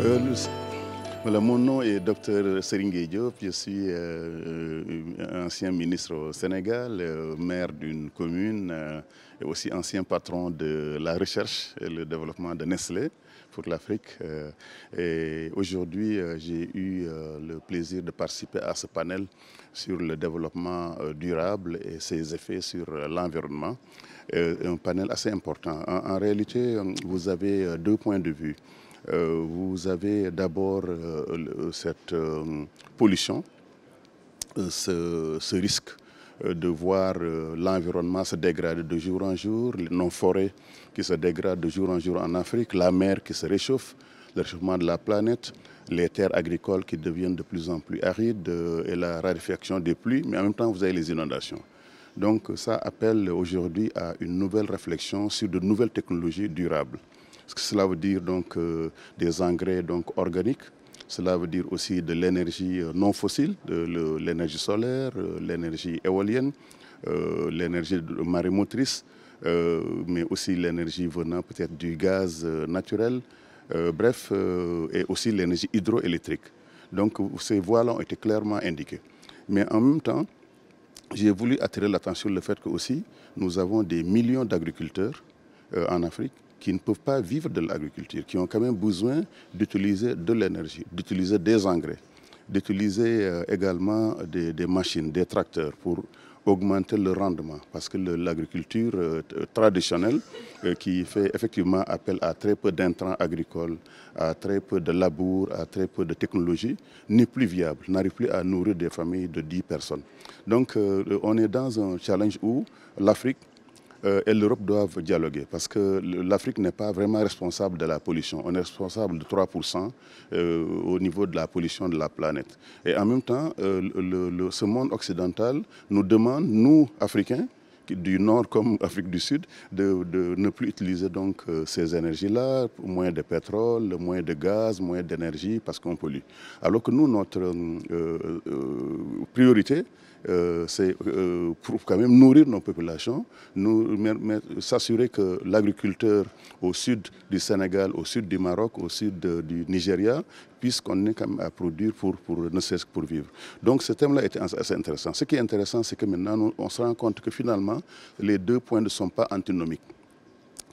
anos mon nom est Dr Seringue Diop, je suis euh, euh, ancien ministre au Sénégal, euh, maire d'une commune et aussi ancien patron de la recherche et le développement de Nestlé pour l'Afrique. et aujourd'hui, j'ai eu le plaisir de participer à ce panel sur le développement durable et ses effets sur l'environnement. un panel assez important. en réalité, vous avez deux points de vue. Euh, vous avez d'abord euh, cette euh, pollution, ce, ce, risque de voir l'environnement se dégrader de jour en jour, les non-forêts qui se dégradent de jour en jour en Afrique, la mer qui se réchauffe, le réchauffement de la planète, les terres agricoles qui deviennent de plus en plus arides et la raréfaction des pluies, mais en même temps vous avez les inondations. Donc ça appelle aujourd'hui à une nouvelle réflexion sur de nouvelles technologies durables. Cela veut dire donc euh, des engrais donc, organiques, cela veut dire aussi de l'énergie euh, non fossile, de l'énergie solaire, euh, l'énergie éolienne, l'énergie marémotrice, mais aussi l'énergie venant peut-être du gaz naturel, bref, et aussi l'énergie hydroélectrique. Donc ces voies ont été clairement indiquées. Mais en même temps, j'ai voulu attirer l'attention sur le fait que aussi nous avons des millions d'agriculteurs en Afrique qui ne peuvent pas vivre de l'agriculture, qui ont quand même besoin d'utiliser de l'énergie, d'utiliser des engrais, d'utiliser euh, également des, machines, des tracteurs pour augmenter le rendement. Parce que l'agriculture euh, euh, traditionnelle, qui fait effectivement appel à très peu d'intrants agricoles, à très peu de labour, à très peu de technologie, n'est plus viable, n'arrive plus à nourrir des familles de 10 personnes. Donc on est dans un challenge où l'Afrique euh, et l'Europe doivent dialoguer parce que l'Afrique n'est pas vraiment responsable de la pollution. On est responsable de 3% euh, au niveau de la pollution de la planète. Et en même temps, euh, le, ce monde occidental nous demande, nous, Africains, du Nord comme Afrique du Sud, de, ne plus utiliser donc ces énergies-là, moins de pétrole, moins de gaz, moins d'énergie, parce qu'on pollue. Alors que nous, notre priorité, euh, c'est euh, pour quand même nourrir nos populations, s'assurer que l'agriculteur au sud du Sénégal, au sud du Maroc, au sud du Nigeria puisse continuer à produire pour, ne cesse pour vivre. Donc ce thème-là est assez intéressant. Ce qui est intéressant, c'est que maintenant on se rend compte que finalement les deux points ne sont pas antinomiques.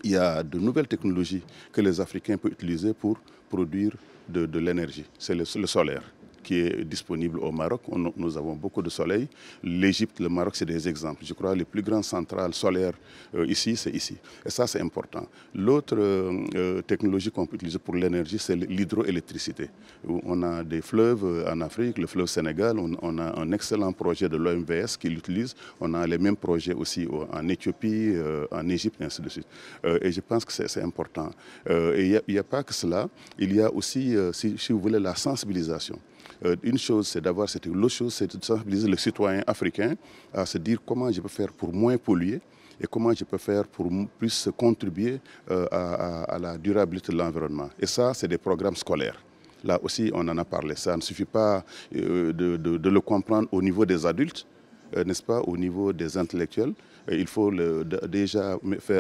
Il y a de nouvelles technologies que les Africains peuvent utiliser pour produire de, l'énergie. C'est le solaire qui est disponible au Maroc. nous avons beaucoup de soleil. L'Égypte, le Maroc, c'est des exemples. Je crois que les plus grandes centrales solaires euh, ici, c'est ici. Et ça, c'est important. L'autre euh, euh, technologie qu'on peut utiliser pour l'énergie, c'est l'hydroélectricité. On a des fleuves en Afrique, le fleuve Sénégal, on, a un excellent projet de l'OMVS qui l'utilise. On a les mêmes projets aussi en Éthiopie, en Égypte, et ainsi de suite. et je pense que c'est important. et il n'y a, pas que cela, il y a aussi, si, si vous voulez, la sensibilisation. Euh, une chose, c'est d'avoir cette... L'autre chose, c'est de sensibiliser le citoyen africain à se dire comment je peux faire pour moins polluer et comment je peux faire pour plus contribuer euh, à, la durabilité de l'environnement. Et ça, c'est des programmes scolaires. Là aussi, on en a parlé. Ça ne suffit pas euh, de, le comprendre au niveau des adultes, n'est-ce pas, au niveau des intellectuels. il faut déjà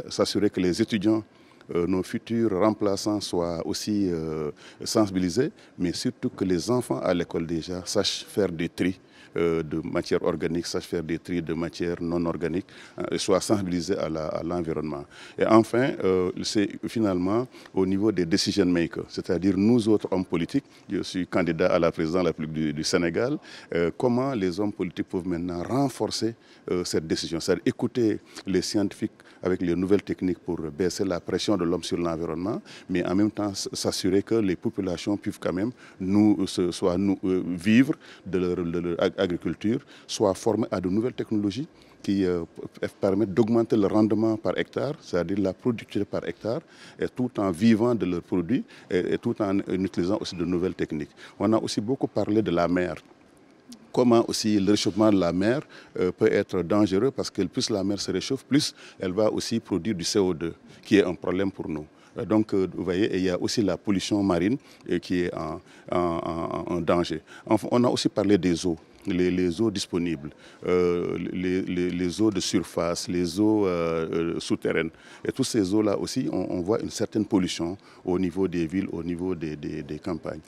s'assurer que les étudiants euh, nos futurs remplaçants soient aussi euh, sensibilisés, mais surtout que les enfants à l'école déjà sachent faire des tri euh, de matière organique, sache faire des tri de matières non organiques, euh, soit sensibilisé à l'environnement. Et enfin, euh, c'est finalement au niveau des decision makers, c'est-à-dire nous autres hommes politiques, je suis candidat à la présidence de la République du, Sénégal, comment les hommes politiques peuvent maintenant renforcer cette décision, c'est-à-dire écouter les scientifiques avec les nouvelles techniques pour baisser la pression de l'homme sur l'environnement, mais en même temps s'assurer que les populations puissent quand même nous, soit nous, vivre de leur, agriculture soient formés à de nouvelles technologies qui euh, permettent d'augmenter le rendement par hectare, c'est-à-dire la productivité par hectare, et tout en vivant de leurs produits et, tout en, utilisant aussi de nouvelles techniques. On a aussi beaucoup parlé de la mer comment aussi le réchauffement de la mer euh, peut être dangereux parce que plus la mer se réchauffe, plus elle va aussi produire du CO2, qui est un problème pour nous. donc, euh, vous voyez, il y a aussi la pollution marine qui est en, danger. on a aussi parlé des eaux les, eaux disponibles, euh, les, eaux de surface, les eaux euh, euh, souterraines. Et toutes ces eaux-là aussi, on, voit une certaine pollution au niveau des villes, au niveau des, campagnes.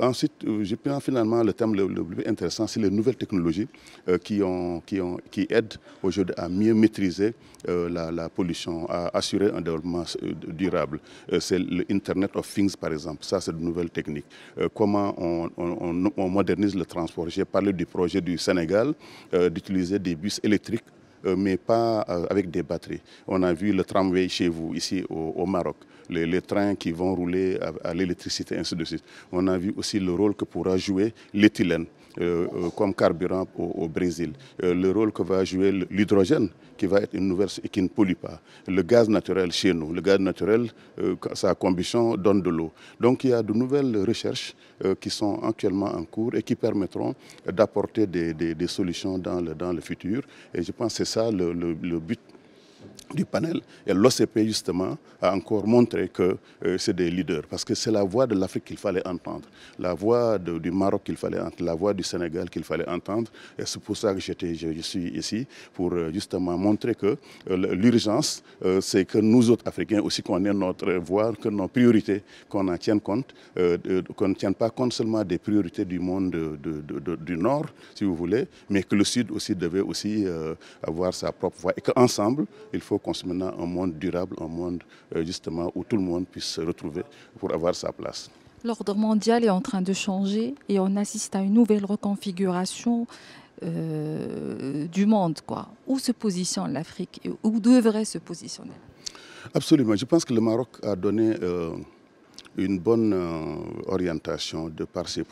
ensuite, je prends finalement le thème le, plus intéressant, c'est les nouvelles technologies qui, ont, qui, ont, qui aident aujourd'hui à mieux maîtriser la, pollution, à assurer un développement durable. c'est l'Internet of Things, par exemple. Ça, c'est de nouvelles techniques. comment on, on modernise le transport. J'ai parlé du projet du Sénégal euh, d'utiliser des bus électriques euh, mais pas euh, avec des batteries. On a vu le tramway chez vous, ici au, Maroc, les, trains qui vont rouler à, à l'électricité, ainsi de suite. On a vu aussi le rôle que pourra jouer l'éthylène. Euh, euh, comme carburant au, Brésil, euh, le rôle que va jouer l'hydrogène qui va être une nouvelle et qui ne pollue pas, le gaz naturel chez nous, le gaz naturel, sa combustion donne de l'eau. Donc il y a de nouvelles recherches qui sont actuellement en cours et qui permettront d'apporter des, des, solutions dans le, dans le futur. Et je pense que c'est ça le, le but du panel. Et l'OCP, justement, a encore montré que euh, c'est des leaders, parce que c'est la voix de l'Afrique qu'il fallait entendre, la voix du Maroc qu'il fallait entendre, la voix du Sénégal qu'il fallait entendre. Et c'est pour ça que je, je, suis ici, pour euh, justement montrer que euh, l'urgence, c'est que nous autres Africains aussi, qu'on ait notre voix, que nos priorités, qu'on en tienne compte, qu'on ne tienne pas compte seulement des priorités du monde de, du Nord, si vous voulez, mais que le Sud aussi devait aussi avoir sa propre voix. Et qu'ensemble, il faut construire un monde durable, un monde euh, justement où tout le monde puisse se retrouver pour avoir sa place. L'ordre mondial est en train de changer et on assiste à une nouvelle reconfiguration euh, du monde. Quoi. Où se positionne l'Afrique et où devrait se positionner Absolument. Je pense que le Maroc a donné euh, une bonne orientation de par ses,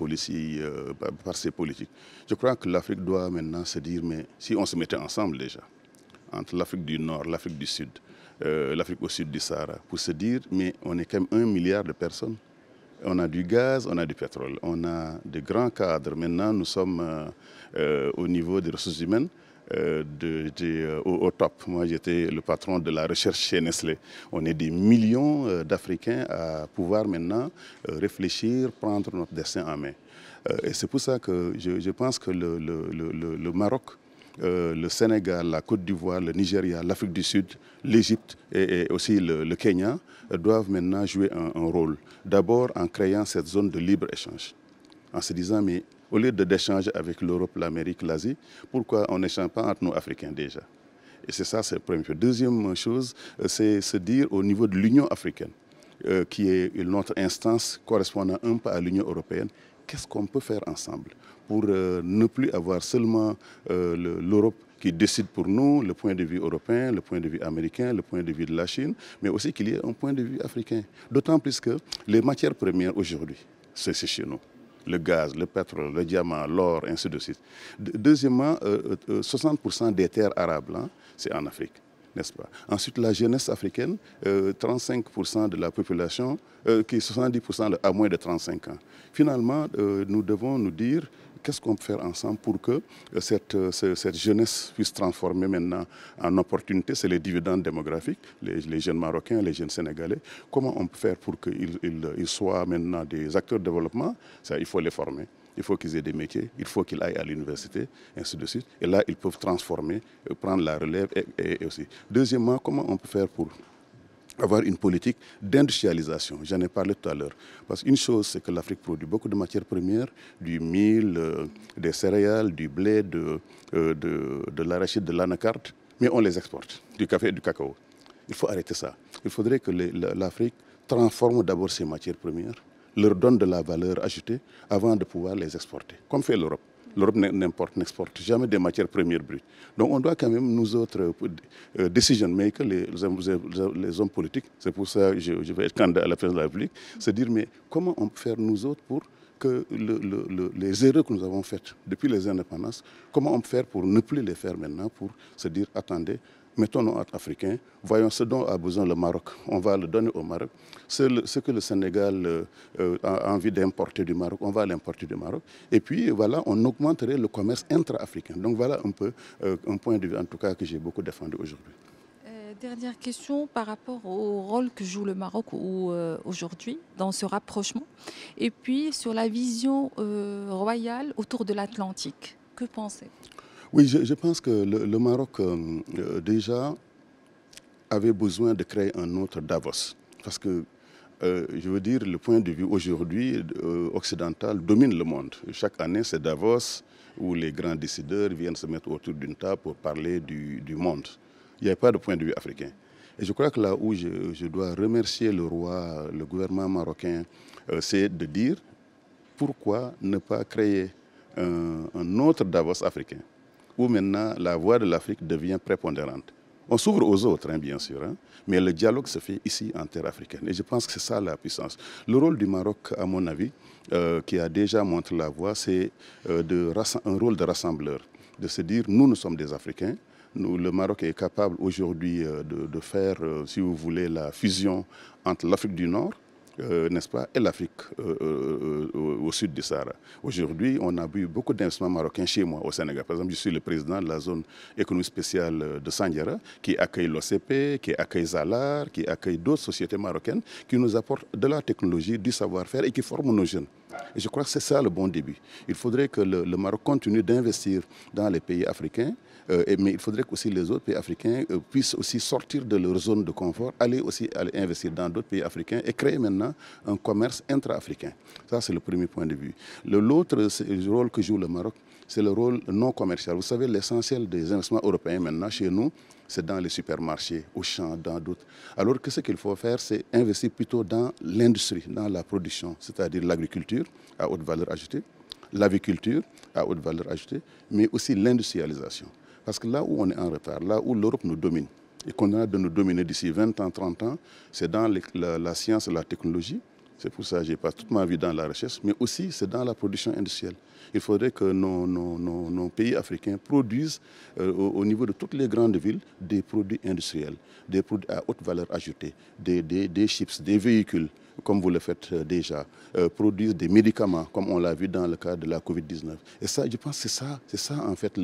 par ses politiques. Je crois que l'Afrique doit maintenant se dire, mais si on se mettait ensemble déjà, entre l'Afrique du Nord, l'Afrique du Sud, euh, l'Afrique au sud du Sahara, pour se dire, mais on est quand même un milliard de personnes. On a du gaz, on a du pétrole, on a de grands cadres. Maintenant, nous sommes euh, euh, au niveau des ressources humaines. de, au, top. Moi, j'étais le patron de la recherche chez Nestlé. On est des millions d'Africains à pouvoir maintenant réfléchir, prendre notre destin en main. et c'est pour ça que je, pense que le, le Maroc euh, le Sénégal, la Côte d'Ivoire, le Nigeria, l'Afrique du Sud, l'Égypte et, aussi le, Kenya euh, doivent maintenant jouer un, rôle. D'abord en créant cette zone de libre-échange, en se disant mais au lieu d'échanger avec l'Europe, l'Amérique, l'Asie, pourquoi on n'échange pas entre nous Africains déjà Et c'est ça, c'est le premier Deuxième chose, euh, c'est se dire au niveau de l'Union africaine, qui est notre instance correspondant un peu à l'Union européenne, qu'est-ce qu'on peut faire ensemble pour euh, ne plus avoir seulement euh, l'Europe qui décide pour nous le point de vue européen, le point de vue américain, le point de vue de la Chine, mais aussi qu'il y ait un point de vue africain. D'autant plus que les matières premières aujourd'hui, c'est chez nous le gaz, le pétrole, le diamant, l'or, ainsi de suite. Deuxièmement, 60% euh, des terres arables, hein, c'est en Afrique n'est-ce pas Ensuite, la jeunesse africaine, euh, 35% de la population, euh, qui est 70% à moins de 35 ans. Finalement, euh, nous devons nous dire qu'est-ce qu'on peut faire ensemble pour que euh, cette, euh, cette jeunesse puisse transformer maintenant en opportunité C'est les dividendes démographiques, les, jeunes Marocains, les jeunes Sénégalais. Comment on peut faire pour qu'ils ils, ils soient maintenant des acteurs de développement Ça, il faut les former il faut qu'ils aient des métiers, il faut qu'ils aillent à l'université, ainsi de suite. Et là, ils peuvent transformer, euh, prendre la relève et, aussi. Deuxièmement, comment on peut faire pour avoir une politique d'industrialisation. J'en ai parlé tout à l'heure. Parce qu'une chose, c'est que l'Afrique produit beaucoup de matières premières, du mil, euh, des céréales, du blé, de, euh, de, de l'arachide, de l'anacarde, mais on les exporte, du café et du cacao. Il faut arrêter ça. Il faudrait que l'Afrique transforme d'abord ses matières premières, leur donne de la valeur ajoutée avant de pouvoir les exporter, comme fait l'Europe. L'Europe n'importe, n'exporte jamais des matières premières brutes. Donc on doit quand même, nous autres euh, decision euh, makers, les, hommes politiques, c'est pour ça que je, vais être candidat à la présidence de la République, se dire mais comment on peut faire nous autres pour que les erreurs que nous avons faites depuis les indépendances, comment on peut faire pour ne plus les faire maintenant, pour se dire attendez, mettons en africains, voyons ce dont a besoin le Maroc. On va le donner au Maroc. ce que le Sénégal euh, euh, a envie d'importer du Maroc, on va l'importer du Maroc. Et puis voilà, on augmenterait le commerce intra-africain. Donc voilà un peu euh, un point de vue en tout cas que j'ai beaucoup défendu aujourd'hui. dernière question par rapport au rôle que joue le Maroc aujourd'hui dans ce rapprochement et puis sur la vision royale autour de l'Atlantique. Que pensez-vous oui, je, pense que le, Maroc, euh, euh, déjà, avait besoin de créer un autre Davos. Parce que, euh, je veux dire, le point de vue aujourd'hui occidental domine le monde. Chaque année, c'est Davos où les grands décideurs viennent se mettre autour d'une table pour parler du, monde. Il n'y a pas de point de vue africain. Et je crois que là où je, dois remercier le roi, le gouvernement marocain, c'est de dire pourquoi ne pas créer un autre Davos africain où maintenant la voix de l'Afrique devient prépondérante. On s'ouvre aux autres, hein, bien sûr, hein, mais le dialogue se fait ici en terre africaine. Et je pense que c'est ça la puissance. Le rôle du Maroc, à mon avis, euh, qui a déjà montré la voie, c'est euh, un rôle de rassembleur, de se dire nous, nous sommes des Africains, nous, le Maroc est capable aujourd'hui euh, de, faire, euh, si vous voulez, la fusion entre l'Afrique du Nord euh, n'est-ce pas, et l'Afrique euh, euh, au sud du Sahara. Aujourd'hui, on a vu beaucoup d'investissements marocains chez moi au Sénégal. Par exemple, je suis le président de la zone économique spéciale de Sandiara, qui accueille l'OCP, qui accueille Zalar, qui accueille d'autres sociétés marocaines, qui nous apportent de la technologie, du savoir-faire et qui forment nos jeunes. Et je crois que c'est ça le bon début. Il faudrait que le, Maroc continue d'investir dans les pays africains, euh, mais il faudrait que aussi les autres pays africains euh, puissent aussi sortir de leur zone de confort, aller aussi aller investir dans d'autres pays africains et créer maintenant un commerce intra-africain. Ça, c'est le premier point de vue. L'autre rôle que joue le Maroc, c'est le rôle non commercial. Vous savez, l'essentiel des investissements européens maintenant chez nous, c'est dans les supermarchés, aux champs, dans d'autres. Alors que ce qu'il faut faire, c'est investir plutôt dans l'industrie, dans la production, c'est-à-dire l'agriculture à haute valeur ajoutée, l'aviculture à haute valeur ajoutée, mais aussi l'industrialisation. Parce que là où on est en retard, là où l'Europe nous domine, et qu'on a de nous dominer d'ici 20 ans, 30 ans, c'est dans la, la science et la technologie, c'est pour ça que j'ai pas toute ma vie dans la recherche, mais aussi c'est dans la production industrielle. Il faudrait que nos, nos, nos, pays africains produisent euh, au, au, niveau de toutes les grandes villes des produits industriels, des produits à haute valeur ajoutée, des, des, des chips, des véhicules comme vous le faites euh, déjà, euh, produire des médicaments, comme on l'a vu dans le cas de la COVID-19. Et ça, je pense que c'est ça, ça en fait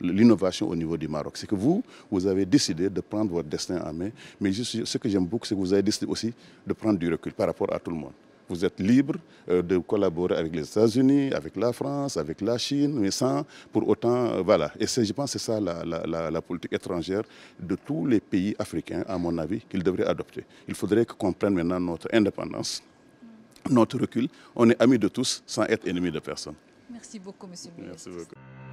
l'innovation au niveau du Maroc. C'est que vous, vous avez décidé de prendre votre destin en main, mais ce que j'aime beaucoup, c'est que vous avez décidé aussi de prendre du recul par rapport à tout le monde. Vous êtes libre euh, de collaborer avec les États-Unis, avec la France, avec la Chine, mais sans pour autant. Euh, voilà. Et je pense que c'est ça la, politique étrangère de tous les pays africains, à mon avis, qu'ils devraient adopter. Il faudrait qu'on prenne maintenant notre indépendance, notre recul. On est amis de tous sans être ennemis de personne. Merci beaucoup, Monsieur le Ministre. Merci